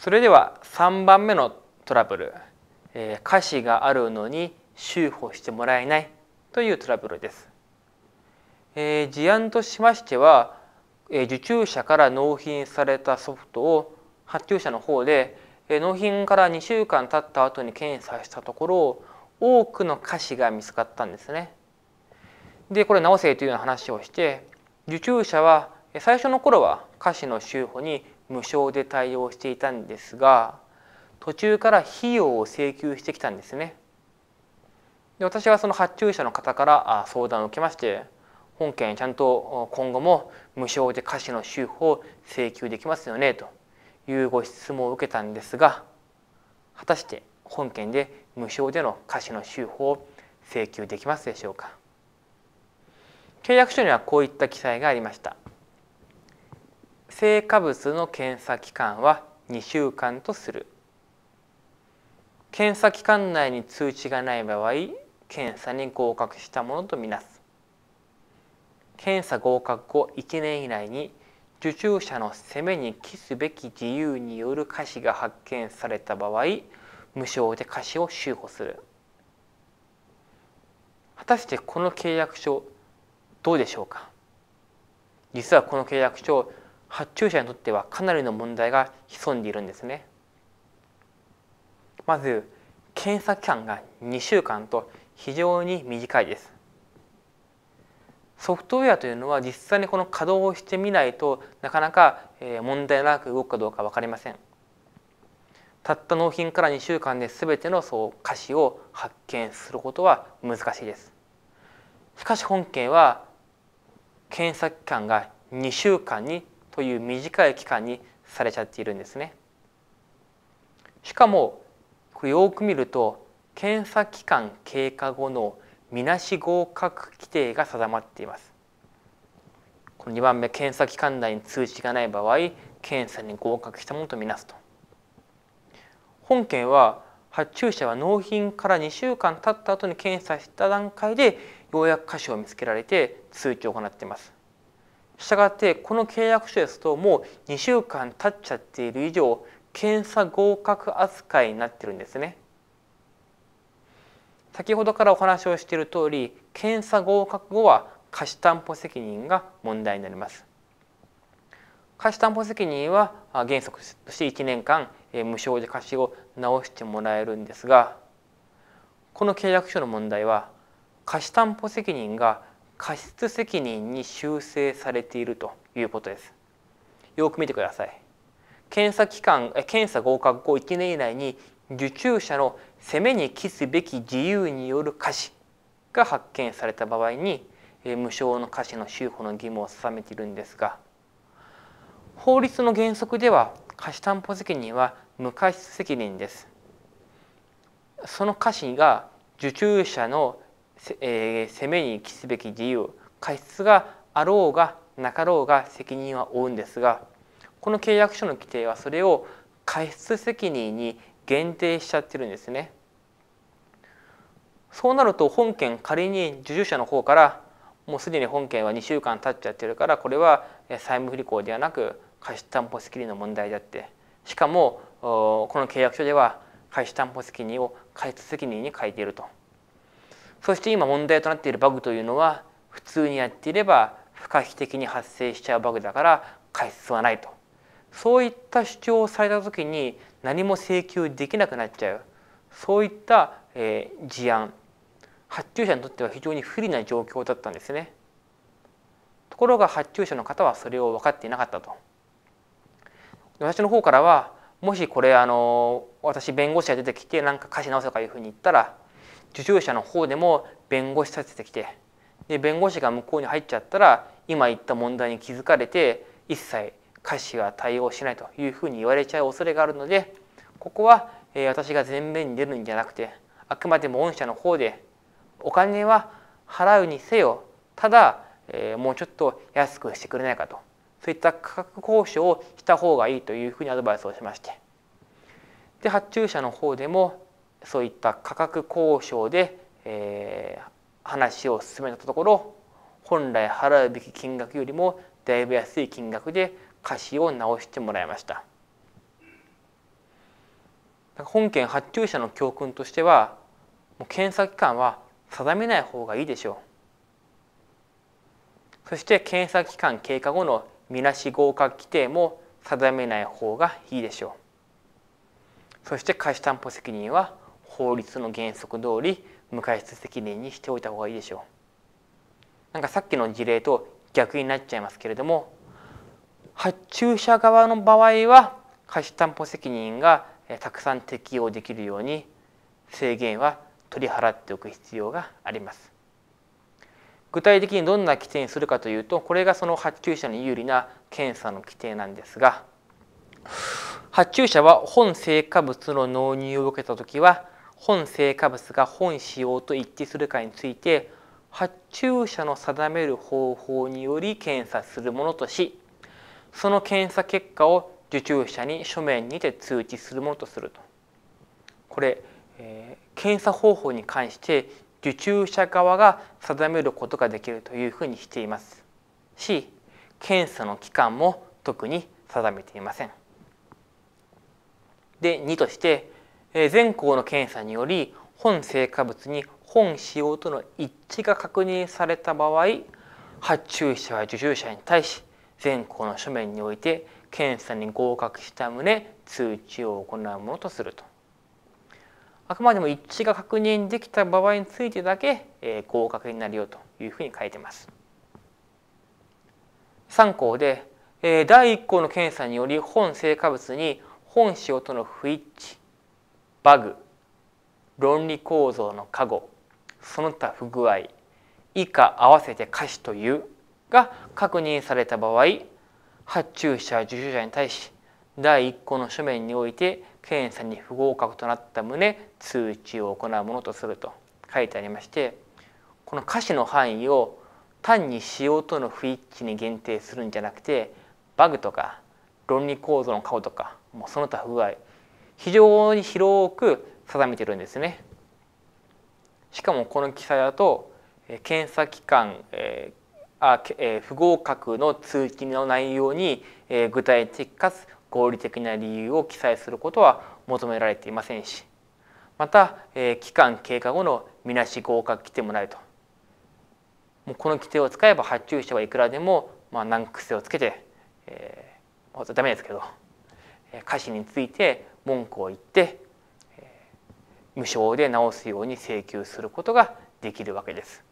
それでは3番目のトラブル、えー、歌詞があるのに修補してもらえないというトラブルです。えー、事案としましては、えー、受注者から納品されたソフトを発注者の方で、えー、納品から2週間経った後に検査したところ多くの歌詞が見つかったんですね。でこれ直せというような話をして受注者は最初の頃は歌詞の修補に無償で対応していたんですが途中から費用を請求してきたんですね。で私はその発注者の方から相談を受けまして本件ちゃんと今後も無償で貸しの修法を請求できますよねというご質問を受けたんですが果たして本件で無償での貸しの修法を請求できますでしょうか契約書にはこういった記載がありました成果物の検査期間は2週間とする検査期間内に通知がない場合検査に合格したものとみなす検査合格後1年以内に受注者の責めに期すべき自由による瑕疵が発見された場合無償で瑕疵を修補する果たしてこの契約書どうでしょうか実はこの契約書発注者にとってはかなりの問題が潜んでいるんですね。まず検査期間が2週間と非常に短いです。ソフトウェアというのは実際にこの稼働をしてみないとなかなか問題なく動くかどうか分かりません。たった納品から2週間で全てのそう歌詞を発見することは難しいです。しかし本件は検査期間が2週間にという短い期間にされちゃっているんですね。しかもこれよく見ると検査期間経過後のみなし合格規定が定まっています。この2番目検査期間内に通知がない場合検査に合格したものとみなすと。本件は発注者は納品から2週間経った後に検査した段階でようやく箇所を見つけられて通知を行っています。したがってこの契約書ですともう2週間経っちゃっている以上検査合格扱いになってるんですね。先ほどからお話をしている通り検査合格後は貸担保責任が問題になります。貸担保責任は原則として1年間無償で貸しを直してもらえるんですがこの契約書の問題は貸担保責任が過失責任に修正されているということです。よく見てください。検査期間検査合格後1年以内に受注者の攻めに期すべき自由による瑕疵が発見された場合に無償の瑕疵の修補の義務を定めているんですが法律の原則では貸担保責任は無過失責任ですその瑕疵が受注者のえー、攻めに帰すべき自由過失があろうがなかろうが責任は負うんですがこの契約書の規定はそれを過失責任に限定しちゃってるんですね。そうなると本件仮に受注者の方からもうすでに本件は2週間経っちゃってるからこれは債務不履行ではなく貸し担保責任の問題であってしかもこの契約書では貸し担保責任を過失責任に書いていると。そして今問題となっているバグというのは普通にやっていれば不可避的に発生しちゃうバグだから解説はないとそういった主張をされた時に何も請求できなくなっちゃうそういった、えー、事案発注者にとっては非常に不利な状況だったんですね。ところが発注者の方はそれを分かっていなかったと。私の方からはもしこれあの私弁護士が出てきて何か貸し直せとかいうふうに言ったら受注者の方でも弁護士立ててきてで弁護士が向こうに入っちゃったら今言った問題に気づかれて一切貸しは対応しないというふうに言われちゃう恐れがあるのでここは私が前面に出るんじゃなくてあくまでも御社の方でお金は払うにせよただもうちょっと安くしてくれないかとそういった価格交渉をした方がいいというふうにアドバイスをしましてで発注者の方でもそういった価格交渉で、えー、話を進めたところ本来払うべき金額よりもだいぶ安い金額で貸しを直してもらいました本件発注者の教訓としてはもう検査機関は定めない方がいいでしょうそして検査期間経過後のみなし合格規定も定めない方がいいでしょうそして貸し担保責任は法律の原則通り無過失責任にしておいた方がいいでしょうなんかさっきの事例と逆になっちゃいますけれども発注者側の場合は貸担保責任がたくさん適用できるように制限は取り払っておく必要があります。具体的にどんな規定にするかというとこれがその発注者に有利な検査の規定なんですが発注者は本成果物の納入を受けた時は本成果物が本使用と一致するかについて発注者の定める方法により検査するものとしその検査結果を受注者に書面にて通知するものとするとこれ、えー、検査方法に関して受注者側が定めることができるというふうにしていますし検査の期間も特に定めていません。で2として全項の検査により本成果物に本使用との一致が確認された場合発注者は受注者に対し全項の書面において検査に合格した旨通知を行うものとするとあくまでも一致が確認できた場合についてだけ、え合格になるよというふうに書いてます。3項で、え第1項の検査により本成果物に本使用との不一致バグ論理構造の加護その他不具合以下合わせて歌詞というが確認された場合発注者受注者に対し第1項の書面において検査に不合格となった旨通知を行うものとすると書いてありましてこの歌詞の範囲を単に仕様との不一致に限定するんじゃなくてバグとか論理構造の過去とかもうその他不具合非常に広く定めてるんですね。しかもこの記載だと検査機関、えー、あえー、不合格の通知の内容に、えー、具体的かつ合理的な理由を記載することは求められていませんしまた、えー、期間経過後のみなし合格規定もないともうこの規定を使えば発注者はいくらでも、まあ、難癖をつけて、えー、ダメですけど。歌詞について文句を言って無償で直すように請求することができるわけです。